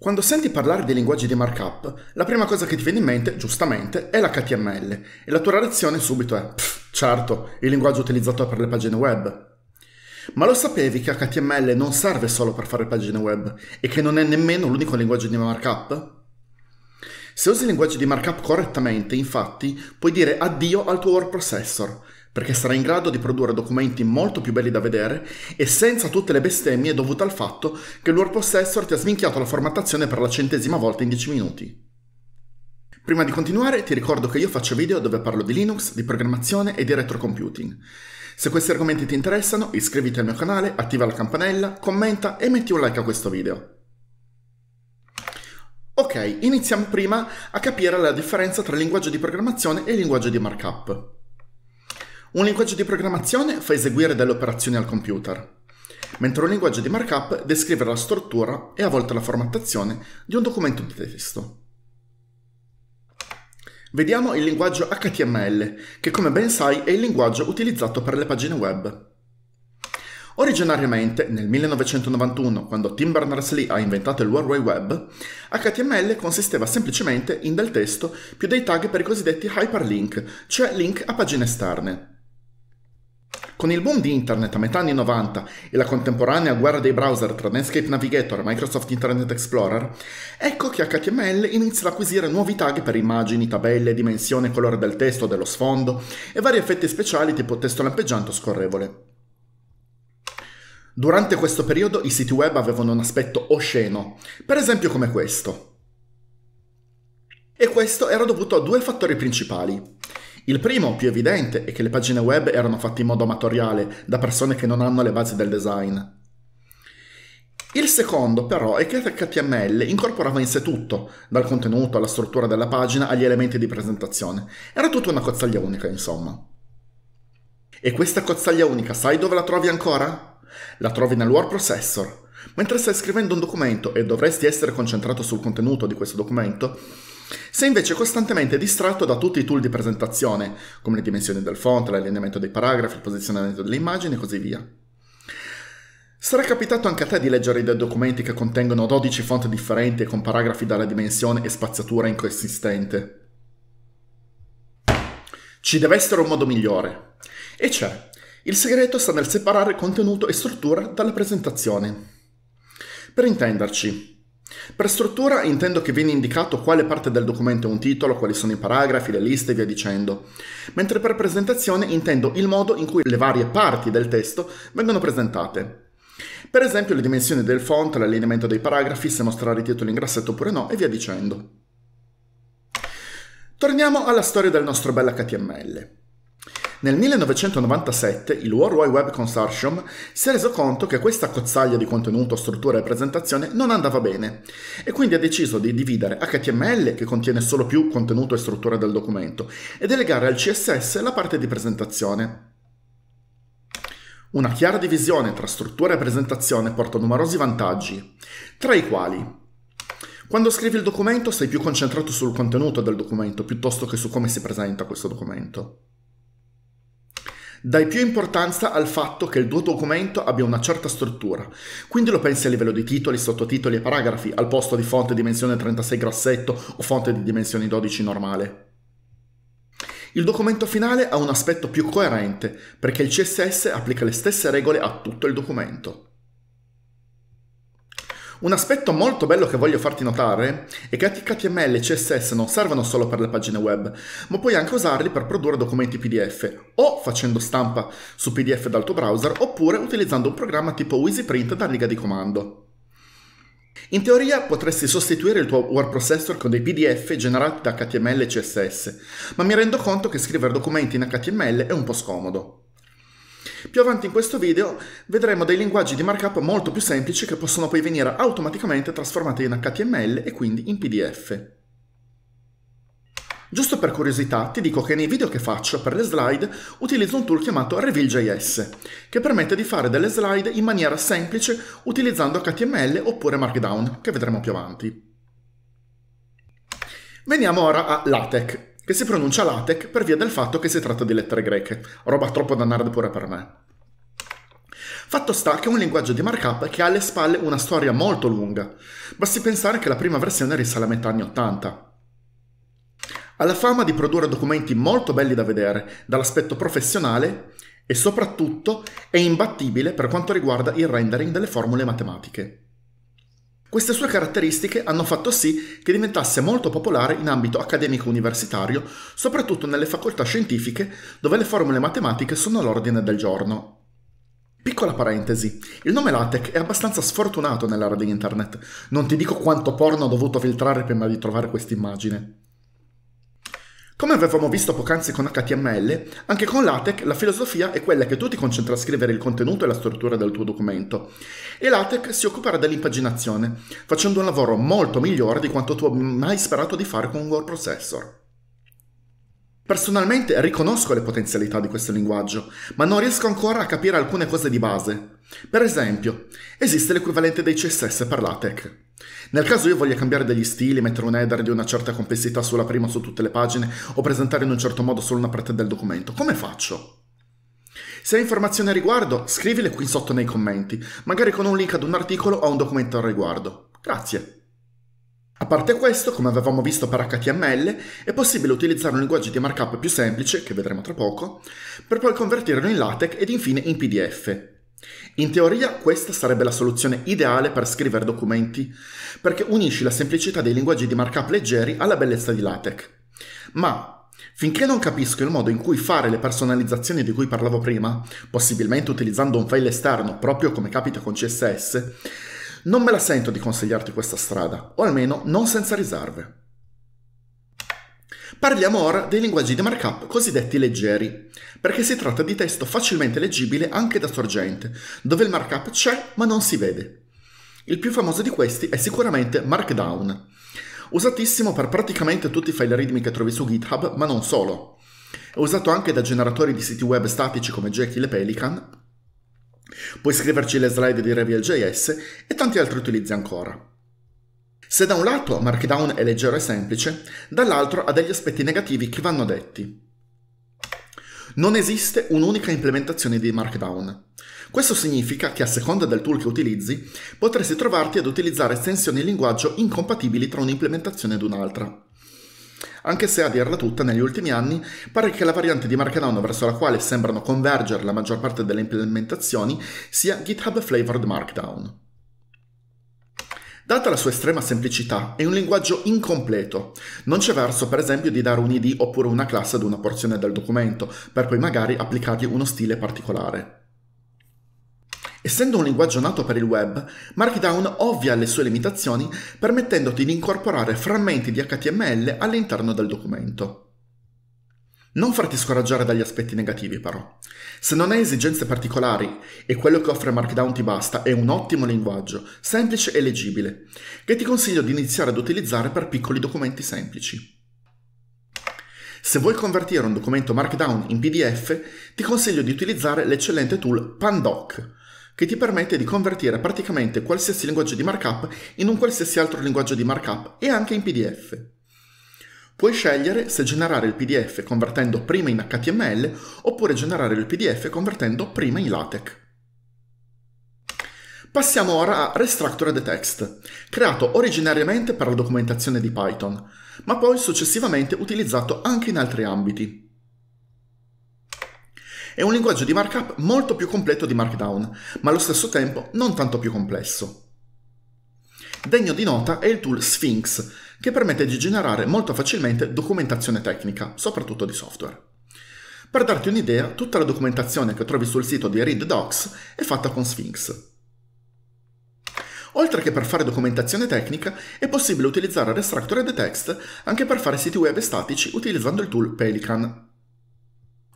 Quando senti parlare dei linguaggi di markup, la prima cosa che ti viene in mente, giustamente, è l'HTML e la tua reazione subito è, pff, certo, il linguaggio utilizzato per le pagine web. Ma lo sapevi che HTML non serve solo per fare pagine web e che non è nemmeno l'unico linguaggio di markup? Se usi il linguaggio di markup correttamente, infatti, puoi dire addio al tuo word processor perché sarà in grado di produrre documenti molto più belli da vedere e senza tutte le bestemmie dovute al fatto che l'UR Possessor ti ha sminchiato la formattazione per la centesima volta in 10 minuti. Prima di continuare ti ricordo che io faccio video dove parlo di Linux, di programmazione e di retrocomputing. Se questi argomenti ti interessano iscriviti al mio canale, attiva la campanella, commenta e metti un like a questo video. Ok, iniziamo prima a capire la differenza tra linguaggio di programmazione e linguaggio di markup. Un linguaggio di programmazione fa eseguire delle operazioni al computer, mentre un linguaggio di markup descrive la struttura e a volte la formattazione di un documento di testo. Vediamo il linguaggio HTML, che come ben sai è il linguaggio utilizzato per le pagine web. Originariamente, nel 1991, quando Tim Berners-Lee ha inventato il World Wide Web, HTML consisteva semplicemente in del testo più dei tag per i cosiddetti hyperlink, cioè link a pagine esterne, con il boom di Internet a metà anni 90 e la contemporanea guerra dei browser tra Netscape Navigator e Microsoft Internet Explorer, ecco che HTML inizia ad acquisire nuovi tag per immagini, tabelle, dimensione, colore del testo, dello sfondo e vari effetti speciali tipo testo lampeggiante o scorrevole. Durante questo periodo i siti web avevano un aspetto osceno, per esempio come questo. E questo era dovuto a due fattori principali. Il primo, più evidente, è che le pagine web erano fatte in modo amatoriale, da persone che non hanno le basi del design. Il secondo, però, è che HTML incorporava in sé tutto, dal contenuto alla struttura della pagina agli elementi di presentazione. Era tutta una cozzaglia unica, insomma. E questa cozzaglia unica, sai dove la trovi ancora? La trovi nel word processor. Mentre stai scrivendo un documento e dovresti essere concentrato sul contenuto di questo documento, sei invece costantemente distratto da tutti i tool di presentazione, come le dimensioni del font, l'allineamento dei paragrafi, il posizionamento delle immagini e così via. Sarà capitato anche a te di leggere dei documenti che contengono 12 font differenti e con paragrafi dalla dimensione e spaziatura inconsistente. Ci deve essere un modo migliore. E c'è. Il segreto sta nel separare contenuto e struttura dalla presentazione. Per intenderci, per struttura intendo che viene indicato quale parte del documento è un titolo, quali sono i paragrafi, le liste e via dicendo, mentre per presentazione intendo il modo in cui le varie parti del testo vengono presentate. Per esempio le dimensioni del font, l'allineamento dei paragrafi, se mostrare i titoli in grassetto oppure no e via dicendo. Torniamo alla storia del nostro bel HTML. Nel 1997 il World Wide Web Consortium si è reso conto che questa cozzaglia di contenuto, struttura e presentazione non andava bene e quindi ha deciso di dividere HTML, che contiene solo più contenuto e struttura del documento, e delegare al CSS la parte di presentazione. Una chiara divisione tra struttura e presentazione porta numerosi vantaggi, tra i quali quando scrivi il documento sei più concentrato sul contenuto del documento piuttosto che su come si presenta questo documento. Dai più importanza al fatto che il tuo documento abbia una certa struttura, quindi lo pensi a livello di titoli, sottotitoli e paragrafi, al posto di fonte dimensione 36 grassetto o fonte di dimensioni 12 normale. Il documento finale ha un aspetto più coerente, perché il CSS applica le stesse regole a tutto il documento. Un aspetto molto bello che voglio farti notare è che HTML e CSS non servono solo per le pagine web, ma puoi anche usarli per produrre documenti PDF, o facendo stampa su PDF dal tuo browser, oppure utilizzando un programma tipo WYSIPRINT da riga di comando. In teoria potresti sostituire il tuo word processor con dei PDF generati da HTML e CSS, ma mi rendo conto che scrivere documenti in HTML è un po' scomodo. Più avanti in questo video vedremo dei linguaggi di markup molto più semplici che possono poi venire automaticamente trasformati in HTML e quindi in PDF. Giusto per curiosità ti dico che nei video che faccio per le slide utilizzo un tool chiamato Reveal.js che permette di fare delle slide in maniera semplice utilizzando HTML oppure Markdown che vedremo più avanti. Veniamo ora a LaTeX, che si pronuncia LaTeX per via del fatto che si tratta di lettere greche, roba troppo da nerd pure per me. Fatto sta che è un linguaggio di markup che ha alle spalle una storia molto lunga, basti pensare che la prima versione risale a metà anni 80. Ha la fama di produrre documenti molto belli da vedere, dall'aspetto professionale e soprattutto è imbattibile per quanto riguarda il rendering delle formule matematiche. Queste sue caratteristiche hanno fatto sì che diventasse molto popolare in ambito accademico universitario, soprattutto nelle facoltà scientifiche dove le formule matematiche sono all'ordine del giorno. Piccola parentesi, il nome LaTeX è abbastanza sfortunato nell'era di internet, non ti dico quanto porno ho dovuto filtrare prima di trovare questa immagine. Come avevamo visto poc'anzi con HTML, anche con LaTeX la filosofia è quella che tu ti concentri a scrivere il contenuto e la struttura del tuo documento. E LaTeX si occuperà dell'impaginazione, facendo un lavoro molto migliore di quanto tu abbia mai sperato di fare con un word processor. Personalmente riconosco le potenzialità di questo linguaggio, ma non riesco ancora a capire alcune cose di base. Per esempio, esiste l'equivalente dei CSS per LaTeX. Nel caso io voglia cambiare degli stili, mettere un header di una certa complessità sulla prima o su tutte le pagine o presentare in un certo modo solo una parte del documento, come faccio? Se hai informazioni a riguardo, scrivile qui sotto nei commenti, magari con un link ad un articolo o a un documento al riguardo. Grazie! A parte questo, come avevamo visto per HTML, è possibile utilizzare un linguaggio di markup più semplice, che vedremo tra poco, per poi convertirlo in LaTeX ed infine in PDF, in teoria questa sarebbe la soluzione ideale per scrivere documenti, perché unisci la semplicità dei linguaggi di markup leggeri alla bellezza di LaTeX. Ma finché non capisco il modo in cui fare le personalizzazioni di cui parlavo prima, possibilmente utilizzando un file esterno proprio come capita con CSS, non me la sento di consigliarti questa strada, o almeno non senza riserve. Parliamo ora dei linguaggi di markup cosiddetti leggeri, perché si tratta di testo facilmente leggibile anche da sorgente, dove il markup c'è ma non si vede. Il più famoso di questi è sicuramente Markdown, usatissimo per praticamente tutti i file readme che trovi su GitHub, ma non solo. È usato anche da generatori di siti web statici come Jekyll e Pelican, puoi scriverci le slide di Reviel.js e tanti altri utilizzi ancora. Se da un lato Markdown è leggero e semplice, dall'altro ha degli aspetti negativi che vanno detti. Non esiste un'unica implementazione di Markdown. Questo significa che a seconda del tool che utilizzi, potresti trovarti ad utilizzare estensioni in linguaggio incompatibili tra un'implementazione ed un'altra. Anche se a dirla tutta, negli ultimi anni pare che la variante di Markdown verso la quale sembrano convergere la maggior parte delle implementazioni sia GitHub Flavored Markdown. Data la sua estrema semplicità, è un linguaggio incompleto. Non c'è verso, per esempio, di dare un ID oppure una classe ad una porzione del documento, per poi magari applicargli uno stile particolare. Essendo un linguaggio nato per il web, Markdown ovvia le sue limitazioni permettendoti di incorporare frammenti di HTML all'interno del documento. Non farti scoraggiare dagli aspetti negativi, però. Se non hai esigenze particolari e quello che offre Markdown ti basta, è un ottimo linguaggio, semplice e leggibile, che ti consiglio di iniziare ad utilizzare per piccoli documenti semplici. Se vuoi convertire un documento Markdown in PDF, ti consiglio di utilizzare l'eccellente tool Pandoc, che ti permette di convertire praticamente qualsiasi linguaggio di markup in un qualsiasi altro linguaggio di markup e anche in PDF. Puoi scegliere se generare il PDF convertendo prima in HTML oppure generare il PDF convertendo prima in LaTeX. Passiamo ora a Restructured Text, creato originariamente per la documentazione di Python, ma poi successivamente utilizzato anche in altri ambiti. È un linguaggio di markup molto più completo di Markdown, ma allo stesso tempo non tanto più complesso. Degno di nota è il tool Sphinx, che permette di generare molto facilmente documentazione tecnica, soprattutto di software. Per darti un'idea, tutta la documentazione che trovi sul sito di Read Docs è fatta con Sphinx. Oltre che per fare documentazione tecnica, è possibile utilizzare Restructured Text anche per fare siti web statici utilizzando il tool Pelican.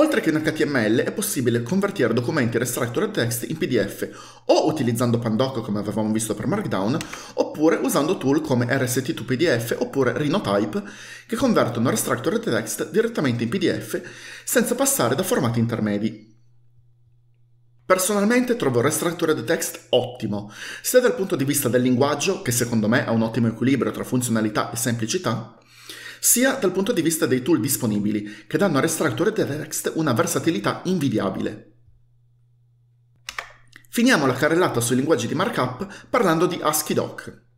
Oltre che in HTML è possibile convertire documenti restretto da text in PDF o utilizzando Pandoc come avevamo visto per Markdown oppure usando tool come RST2PDF oppure Rhinotype che convertono restretto da text direttamente in PDF senza passare da formati intermedi. Personalmente trovo Restructured Text ottimo, sia dal punto di vista del linguaggio, che secondo me ha un ottimo equilibrio tra funzionalità e semplicità, sia dal punto di vista dei tool disponibili, che danno al restauratori text una versatilità invidiabile. Finiamo la carrellata sui linguaggi di markup parlando di ASCII-Doc.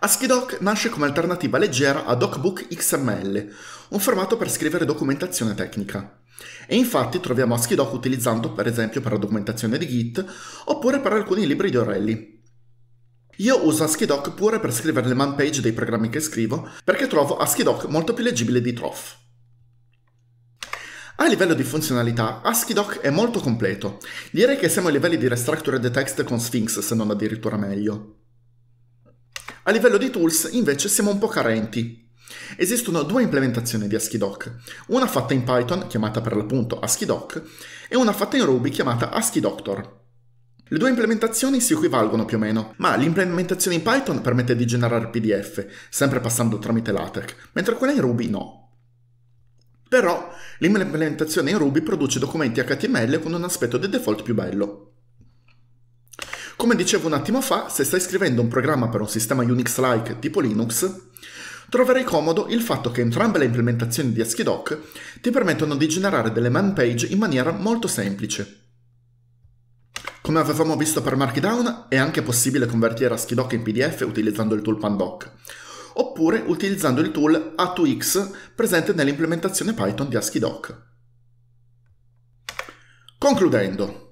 ASCII-Doc nasce come alternativa leggera a DocBook XML, un formato per scrivere documentazione tecnica. E infatti troviamo ASCII-Doc utilizzando per esempio per la documentazione di Git oppure per alcuni libri di Orelli, io uso ASCII-Doc pure per scrivere le man page dei programmi che scrivo, perché trovo ASCII-Doc molto più leggibile di TROF. A livello di funzionalità, ASCII-Doc è molto completo. Direi che siamo ai livelli di Restructured Text con Sphinx, se non addirittura meglio. A livello di tools, invece, siamo un po' carenti. Esistono due implementazioni di ASCII-Doc, una fatta in Python, chiamata per l'appunto ASCII-Doc, e una fatta in Ruby, chiamata ASCII-Doctor. Le due implementazioni si equivalgono più o meno, ma l'implementazione in Python permette di generare PDF, sempre passando tramite LaTeX, mentre quella in Ruby no. Però l'implementazione in Ruby produce documenti HTML con un aspetto di default più bello. Come dicevo un attimo fa, se stai scrivendo un programma per un sistema Unix-like tipo Linux, troverai comodo il fatto che entrambe le implementazioni di ASCII-Doc ti permettono di generare delle man page in maniera molto semplice. Come avevamo visto per Markdown, è anche possibile convertire ASCII doc in PDF utilizzando il tool Pandoc, oppure utilizzando il tool A2X presente nell'implementazione Python di ASCII doc. Concludendo,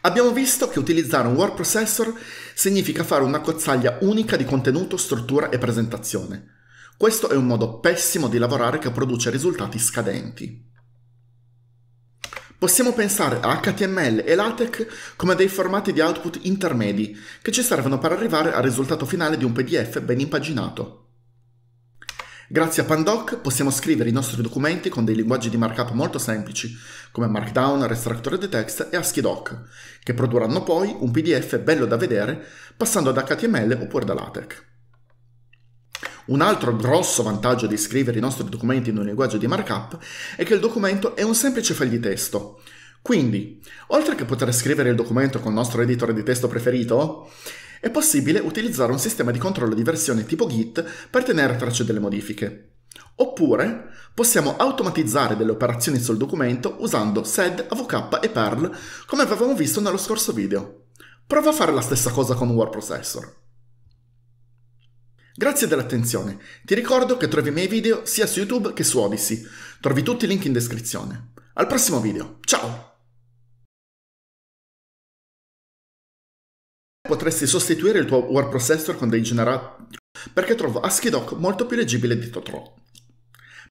Abbiamo visto che utilizzare un word processor significa fare una cozzaglia unica di contenuto, struttura e presentazione. Questo è un modo pessimo di lavorare che produce risultati scadenti. Possiamo pensare a HTML e LaTeX come dei formati di output intermedi che ci servono per arrivare al risultato finale di un PDF ben impaginato. Grazie a Pandoc possiamo scrivere i nostri documenti con dei linguaggi di markup molto semplici, come Markdown, Restrattore di Text e ASCII-Doc, che produrranno poi un PDF bello da vedere passando da HTML oppure da LaTeX. Un altro grosso vantaggio di scrivere i nostri documenti in un linguaggio di markup è che il documento è un semplice testo. Quindi, oltre che poter scrivere il documento con il nostro editore di testo preferito, è possibile utilizzare un sistema di controllo di versione tipo Git per tenere traccia delle modifiche. Oppure possiamo automatizzare delle operazioni sul documento usando sed, avk e perl come avevamo visto nello scorso video. Prova a fare la stessa cosa con un word processor. Grazie dell'attenzione, ti ricordo che trovi i miei video sia su YouTube che su Odyssey, trovi tutti i link in descrizione. Al prossimo video, ciao! Potresti sostituire il tuo word processor con dei generatori perché trovo ASCII doc molto più leggibile di Totoro.